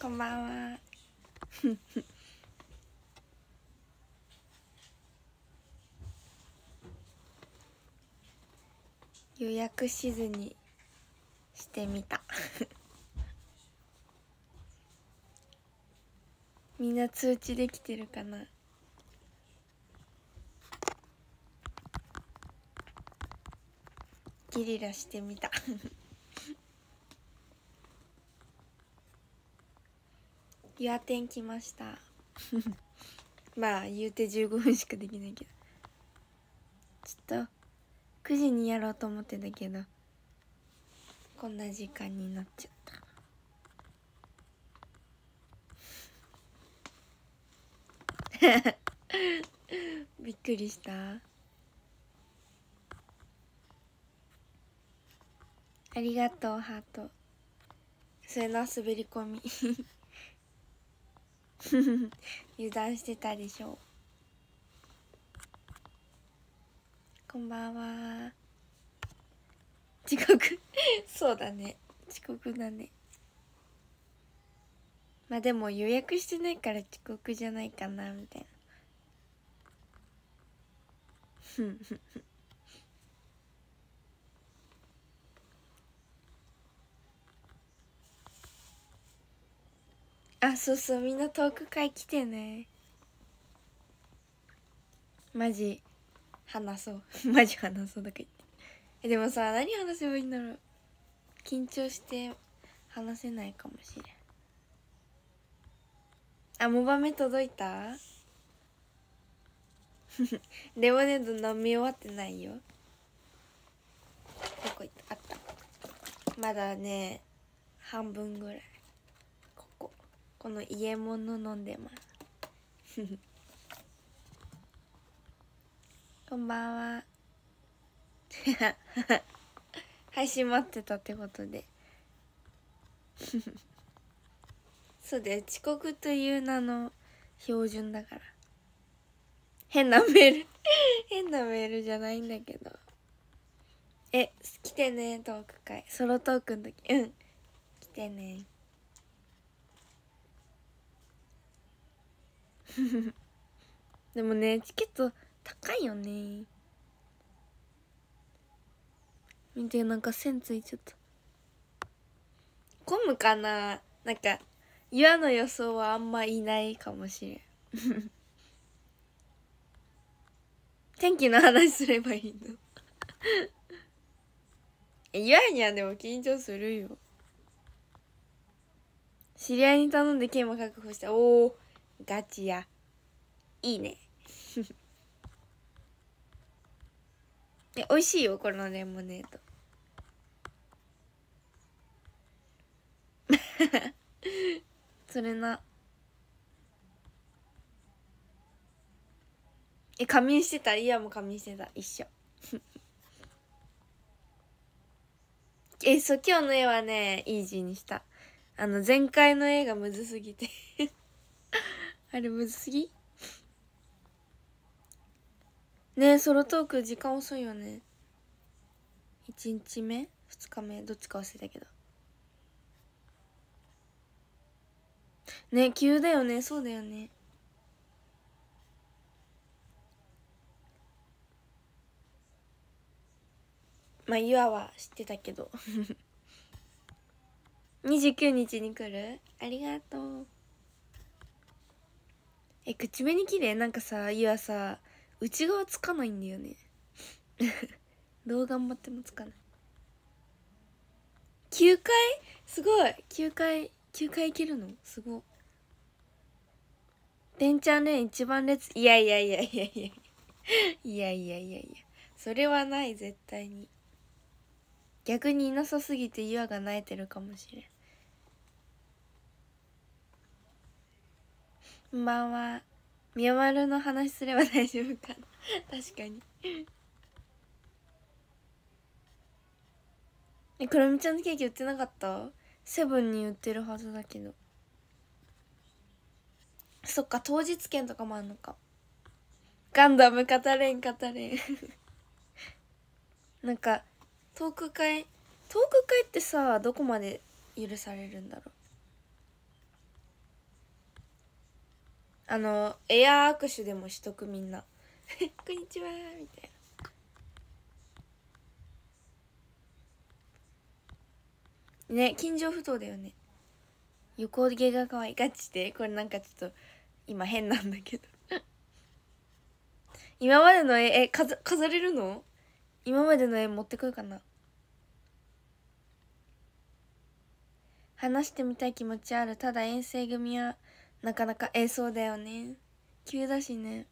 こんばんは。予約しずにしてみた みんな通知できてるかなゲリラしてみた岩天来ました まあ言うて15分しかできないけどちょっと9時にやろうと思ってたけどこんな時間になっちゃった びっくりしたありがとうハートそれの滑り込み 油断してたでしょこんばんは遅刻 そうだね遅刻だねまあでも予約してないから遅刻じゃないかなみたいなふんふんふんあそうそうみんなトーク会来てねマジ話そう マジ話そうだか言ってえでもさ何話せばいいんだろう緊張して話せないかもしれんあモバメ届いた レモネード飲み終わってないよどこ行ったあったまだね半分ぐらいこの家物飲んでます こんばんは 配信待ってたってことで そうだよ遅刻という名の標準だから変なメール変なメールじゃないんだけどえ来てねトーク会ソロトークの時うん来てね でもねチケット高いよね見てなんか線ついちゃった混むかななんか岩の予想はあんまいないかもしれん 天気の話すればいいの岩にはでも緊張するよ知り合いに頼んで桂馬確保したおおガチやいいね え、美味しいよこのレモネード それなえ仮眠してたイヤも仮眠してた一緒 えそう今日の絵はねイージーにしたあの前回の絵がむずすぎてあれむずすぎねえソロトーク時間遅いよね1日目2日目どっちか忘れたけどねえ急だよねそうだよねまあ岩は知ってたけど29 日に来るありがとうえ口紅綺麗なんかさゆはさ内側つかないんだよね どう頑張ってもつかない9回すごい9回9回いけるのすごでんちゃんレーン一番列いやいやいやいやいやいやいやいやいやそれはない絶対に逆にいなさすぎてゆあが泣いてるかもしれんこんばんはまるの話すれば大丈夫かな 確かにえくろみちゃんのケーキ売ってなかったセブンに売ってるはずだけどそっか当日券とかもあんのかガンダム語れん語れん なんかトーク会トーク会ってさどこまで許されるんだろうあのエアー握手でもしとくみんな こんにちはみたいなね近所不動だよね横毛がかわいガチでこれなんかちょっと今変なんだけど 今までの絵え飾飾れるの今までの絵持ってこようかな話してみたい気持ちあるただ遠征組はなかなかええそうだよね急だしね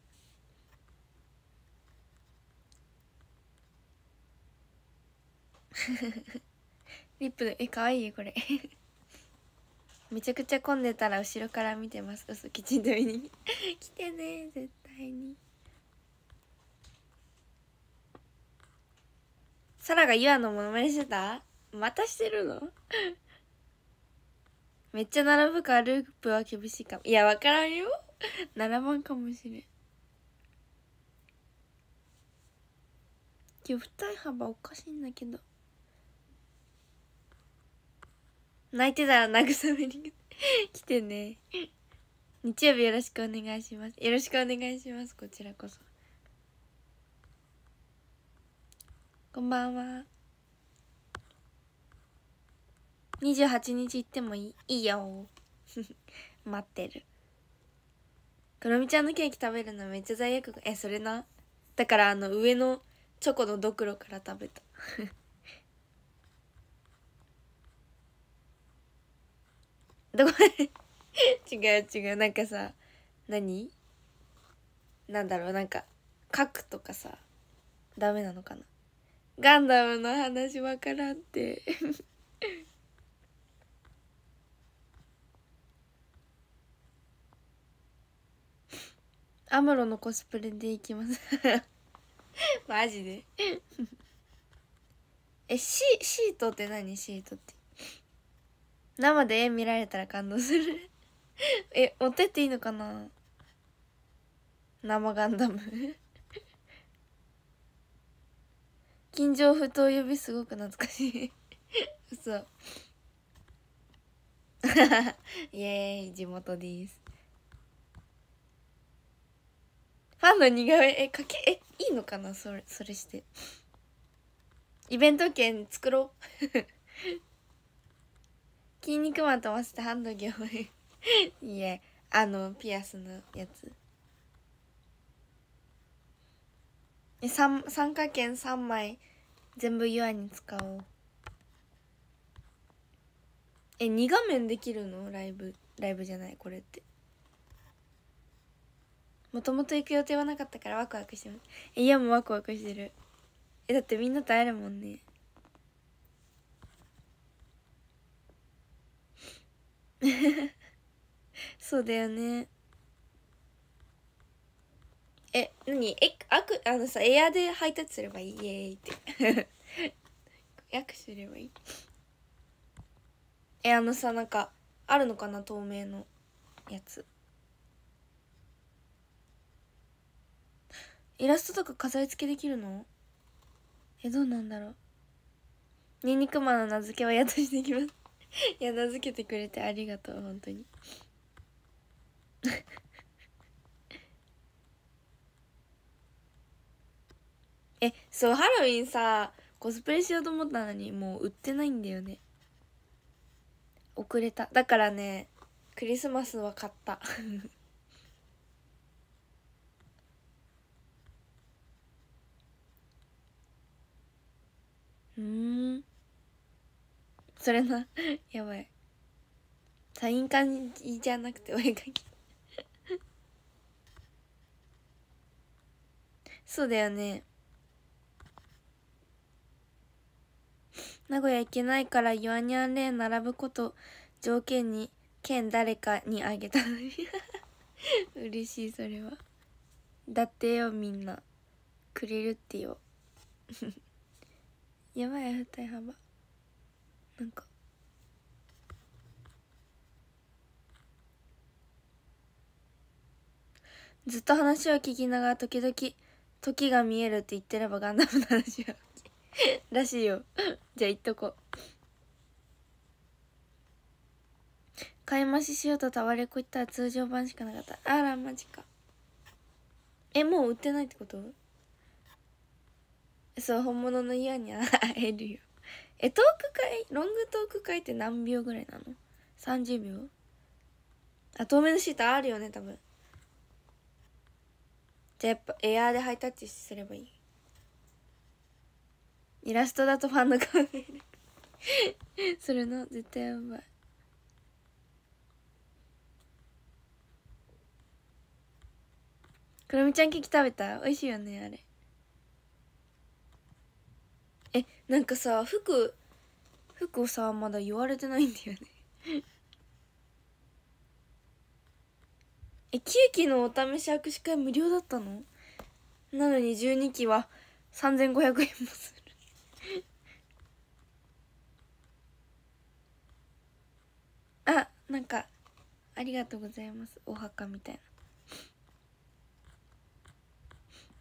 リップえ可愛いこれ めちゃくちゃ混んでたら後ろから見てます嘘キチンと見に 来てね絶対にサラがユアのモノマネしてたまたしてるのめっちゃ並ぶかループは厳しいかもいや分からんよ7番 かもしれん今日二重幅おかしいんだけど泣いてたら慰めに来て ね日曜日よろしくお願いしますよろしくお願いしますこちらこそこんばんは28日行ってもいいいいよ 待ってるくろみちゃんのケーキ食べるのめっちゃ罪悪感えそれなだからあの上のチョコのドクロから食べた どこで違う違うなんかさ何なんだろうなんか書くとかさダメなのかなガンダムの話わからんって アムロのコスプレでいきます マジで えシシートって何シートって生で絵見られたら感動するえ持ってっていいのかな生ガンダム金城ふと指すごく懐かしい 嘘イエーイ地元ですファンの似顔絵えかけえいいのかなそれそれしてイベント券作ろう 筋肉マンと合わせてハンド行務 いえあのピアスのやつえ参加券3枚全部ユアに使おうえ2画面できるのライブライブじゃないこれってもともと行く予定はなかったからワクワクしてますいやもうワクワクしてるえだってみんなと会えるもんね そうだよねえ何えあくあのさエアで配達すればいいイエーイって握 すればいいえあのさなんかあるのかな透明のやつイラストとか飾り付けできるのえどうなんだろうニンニクマンの名付けっとしてきますいや名付けてくれてありがとう本当に えそうハロウィンさコスプレしようと思ったのにもう売ってないんだよね遅れただからねクリスマスは買った うんそれな やばいサイン感じじゃなくてお絵描きそうだよね名古屋行けないからユアニャンレーン並ぶこと条件に県誰かにあげた 嬉しいそれはだってよみんなくれるってよ やばい二重幅なんかずっと話を聞きながら時々時が見えるって言ってればガンダムの話はらしいよじゃあ言っとこう買い増ししようとタワレコ行ったら通常版しかなかったあらマジかえもう売ってないってことそう本物のイヤに 会えるよえトーク会ロングトーク会って何秒ぐらいなの ?30 秒あ透明のシートあるよね多分じゃあやっぱエアーでハイタッチすればいいイラストだとファンの顔見えるそれ の絶対やばいくるみちゃんケーキ食べた美味しいよねあれなんかさ服服をさまだ言われてないんだよね え9期のお試し握手会無料だったのなのに12期は3500円もする あなんかありがとうございますお墓みたいな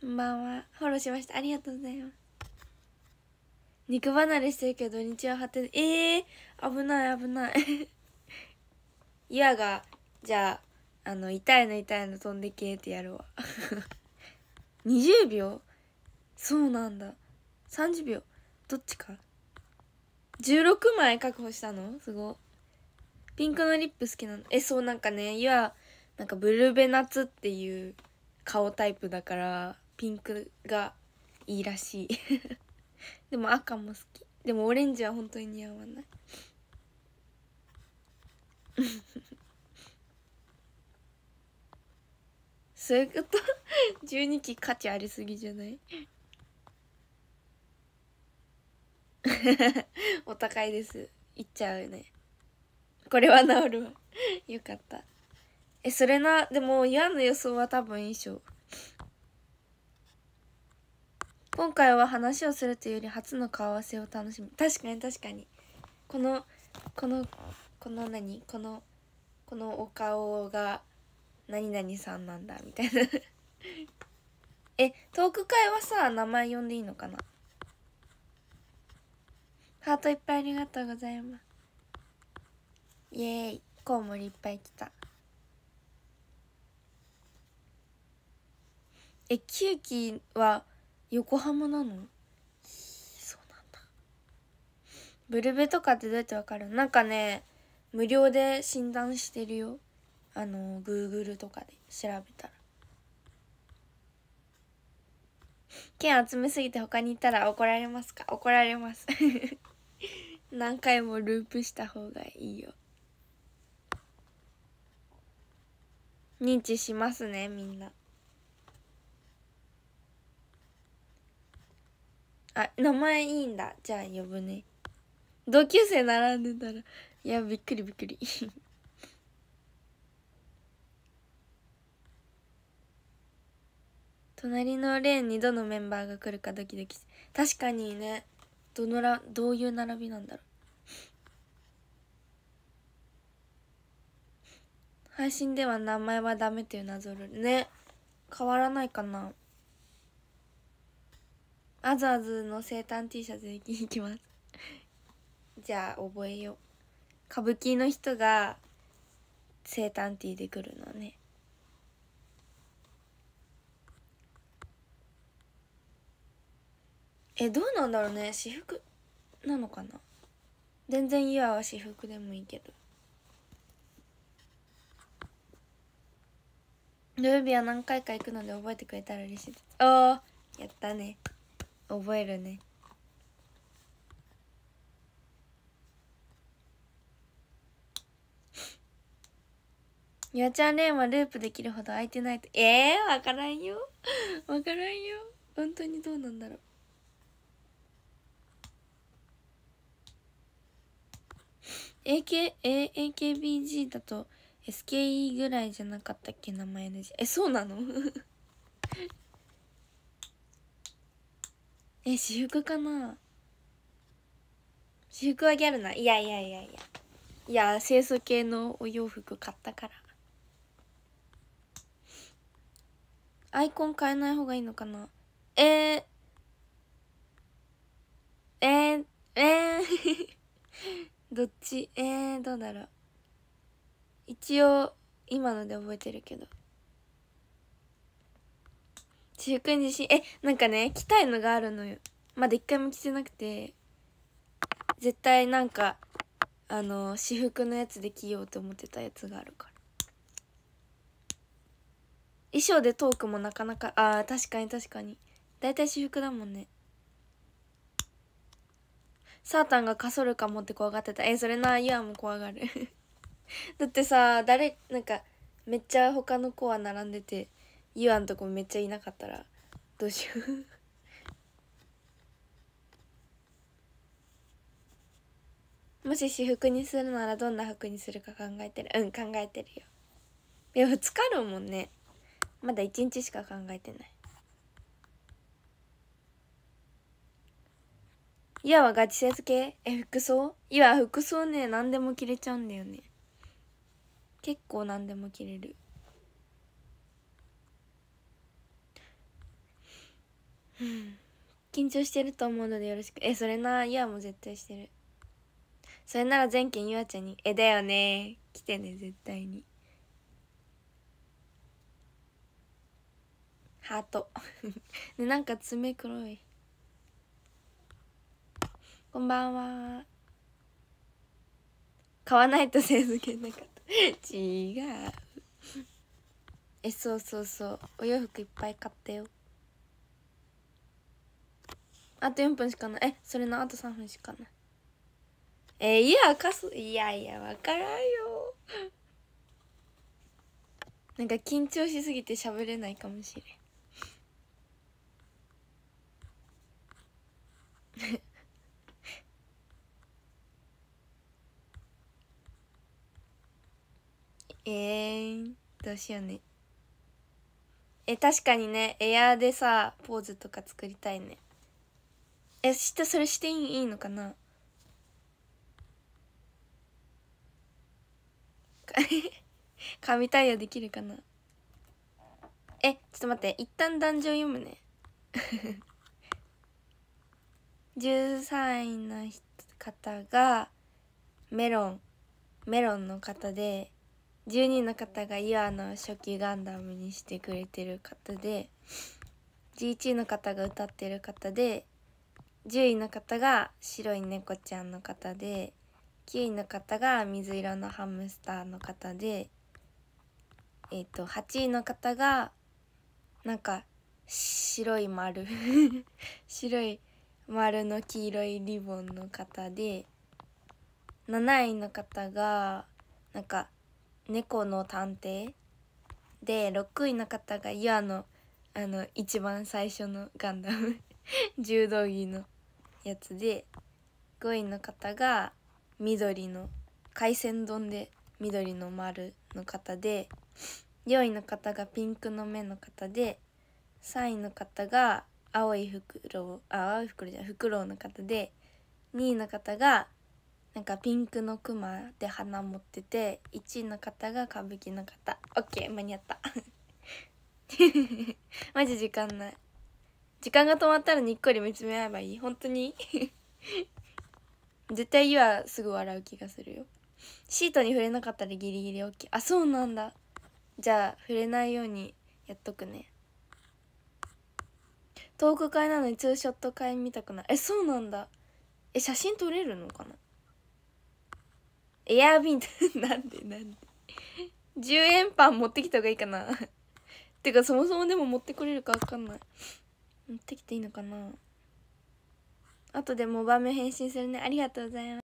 こんばんはフォローしましたありがとうございます肉離れしてるけど日は果てええー、危ない危ない岩 がじゃああの痛いの痛いの飛んでけってやるわ20 秒そうなんだ30秒どっちか16枚確保したのすごピンクのリップ好きなのえそうなんかねいはなんかブルベナツっていう顔タイプだからピンクがいいらしいでも赤も好きでもオレンジは本当に似合わない そういうこと ?12 期価値ありすぎじゃない お高いですいっちゃうねこれは治るわよかったえそれなでも嫌の予想は多分衣装今回は話をするというより初の顔合わせを楽しむ確かに確かにこのこのこの何このこのお顔が何々さんなんだみたいな えトーク会はさ名前呼んでいいのかなハートいっぱいありがとうございますイエーイコウモリいっぱい来たえキュウキは横浜なのそうなんだブルベとかってどうやってわかるなんかね無料で診断してるよあのグーグルとかで調べたら剣集めすぎて他にいたら怒られますか怒られます 何回もループした方がいいよ認知しますねみんなあ、名前いいんだ。じゃあ呼ぶね。同級生並んでたら、いや、びっくりびっくり。隣のレーンにどのメンバーが来るかドキドキ確かにねどのらどういう並びなんだろう配信では名前はダメっていう謎ルね変わらないかなアズアズの生誕 T シャツで行きます じゃあ覚えよう歌舞伎の人が生誕 T で来るのねえどうなんだろうね私服なのかな全然ユアは私服でもいいけど土曜日は何回か行くので覚えてくれたら嬉しいですおーやったね覚えるねちゃんレーンはループできるほど空いてないとええー、分からんよ分からんよ本当にどうなんだろうえ AK AKBG だと SKE ぐらいじゃなかったっけ名前の字えそうなの え私服かな私服はギャルないやいやいやいやいや清楚系のお洋服買ったからアイコン変えない方がいいのかなえー、えー、えー どっちえー、どうだろう一応今ので覚えてるけど中服自身えなんかね着たいのがあるのよまだ一回も着てなくて絶対なんかあの私服のやつで着ようと思ってたやつがあるから衣装でトークもなかなかあー確かに確かに大体私服だもんねサータンがかそるかもって怖がってたえそれなユアも怖がる だってさ誰なんかめっちゃ他の子は並んでてゆわんとこめっちゃいなかったらどうしよう もし私服にするならどんな服にするか考えてるうん考えてるよいや2日るもんねまだ1日しか考えてないいやはガチせつけえ服装いや服装ね何でも着れちゃうんだよね結構何でも着れるうん緊張してると思うのでよろしくえそれなゆあも絶対してるそれなら全県ゆあちゃんにえだよね来てね絶対にハートね なんか爪黒いこんばんは買わないと手付けなかった 違うえそうそうそうお洋服いっぱい買ったよあと4分しかないえそれのあと3分しかないえー、いやかすいやいや分からんよ なんか緊張しすぎて喋れないかもしれん えー、どうしようねえ確かにねエアーでさポーズとか作りたいねえ明たそれしていいのかな 神対応できるかなえちょっと待って一旦壇上読むね13 位の方がメロンメロンの方で12位の方がイワの初期ガンダムにしてくれてる方で11位の方が歌ってる方で10位の方が白い猫ちゃんの方で9位の方が水色のハムスターの方でえっ、ー、と8位の方がなんか白い丸 白い丸の黄色いリボンの方で7位の方がなんか猫の探偵で6位の方がユアのあの一番最初のガンダム 柔道着のやつで5位の方が緑の海鮮丼で緑の丸の方で4位の方がピンクの目の方で3位の方が青い袋あ青い袋じゃフクロウの方で2位の方がなんかピンクのクマで花持ってて1位の方が歌舞伎の方オッケー間に合った マジ時間ない時間が止まったらにっこり見つめ合えばいい本当に 絶対ゆはすぐ笑う気がするよシートに触れなかったらギリギリ OK あそうなんだじゃあ触れないようにやっとくねトーク会なのにツーショット会見たくないえそうなんだえ写真撮れるのかなエアービンって なんでなんで10円パン持ってきた方がいいかな てかそもそもでも持ってくれるか分かんない持ってきていいのかな後でモバメ返信するねありがとうございます